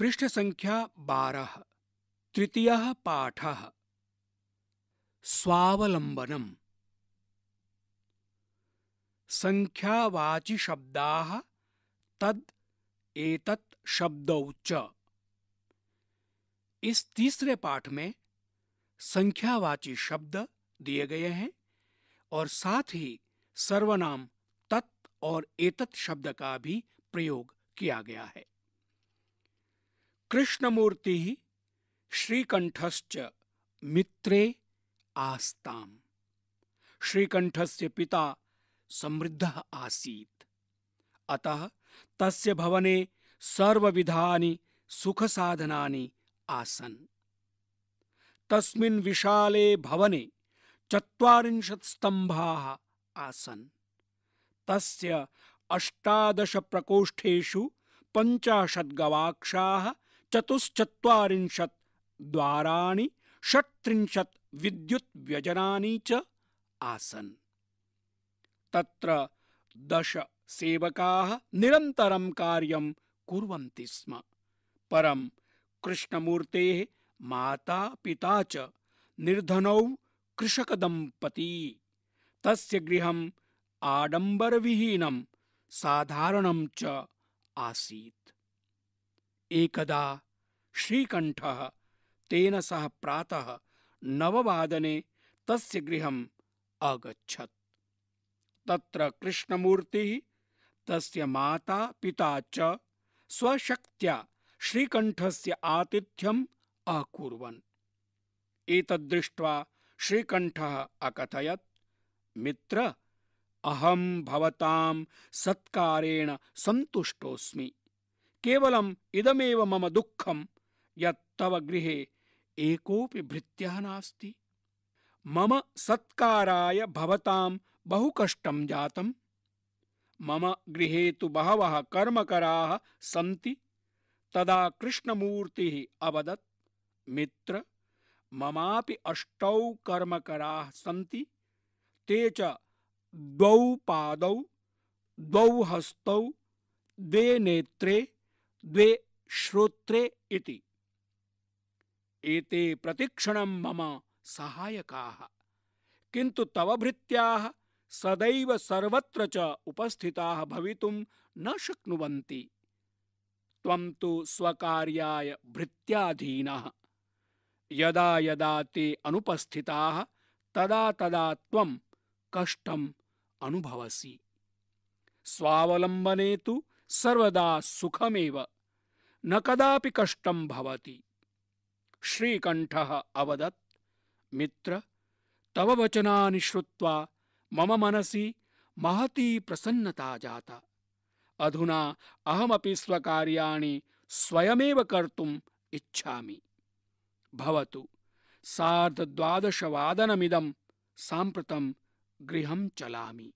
पृष्ठ संख्या बारह तृतीय पाठ स्वावलंबनम संख्यावाचि शब्दा तद एतत् शब्दौ च इस तीसरे पाठ में संख्यावाची शब्द दिए गए हैं और साथ ही सर्वनाम तत् और एतत् शब्द का भी प्रयोग किया गया है कृष्णमूर्ति श्रीकंठस्य मित्रे आस्ताम् श्रीकंठस्य पिता समृद्ध आसीत् अतः तस्य भवने सर्वविधानि सुखसाधनानि आसन् तस्मिन् विशाले भवने चत्वारिंशत् स्तम्भाः आसन् तस्य अष्टादश प्रकोष्ठेषु पञ्चाशत् गवाक्षाः चतुश्चत्वारिंशत् द्वाराणि षट्त्रिंशत् विद्युद्व्यजनानि च आसन् तत्र दश सेवकाः निरन्तरं कार्यं कुर्वन्ति स्म परं कृष्णमूर्तेः माता पिता च निर्धनौ कृषकदम्पती तस्य गृहम् आडम्बरविहीनं साधारणं च आसीत् एकदा श्रीकण्ठः तेन सह प्रातः नववादने तस्य गृहम् अगच्छत् तत्र कृष्णमूर्तिः तस्य माता पिता च स्वशक्त्या श्रीकण्ठस्य आतिथ्यम् अकुर्वन् एतद्दृष्ट्वा श्रीकण्ठः अकथयत् मित्र अहं भवतां सत्कारेण सन्तुष्टोऽस्मि केवलम् इदमेव मम दुःखं यत् तव गृहे एकोऽपि भृत्यः नास्ति मम सत्काराय भवतां बहु कष्टं जातम् मम गृहे तु बहवः कर्मकराः सन्ति तदा कृष्णमूर्तिः अवदत् मित्र ममापि अष्टौ कर्मकराः सन्ति ते च द्वौ पादौ द्वौ हस्तौ द्वे नेत्रे द्वे श्रोत्रे इति एते प्रतिक्षणं मम सहायकाः किन्तु तव भृत्याः सदैव सर्वत्र च उपस्थिताः भवितुं न शक्नुवन्ति त्वं तु स्वकार्याय भृत्याधीनः यदा यदा ते अनुपस्थिताः तदा तदा त्वं कष्टम् अनुभवसि स्वावलम्बने तु सर्वदा सुखमेव न कदापि कष्टं भवति श्रीकण्ठः अवदत् मित्र तव वचनानि श्रुत्वा मम मनसि महती प्रसन्नता जाता अधुना अहमपि स्वकार्याणि स्वयमेव कर्तुम् इच्छामि भवतु सार्धद्वादशवादनमिदं साम्प्रतं गृहं चलामि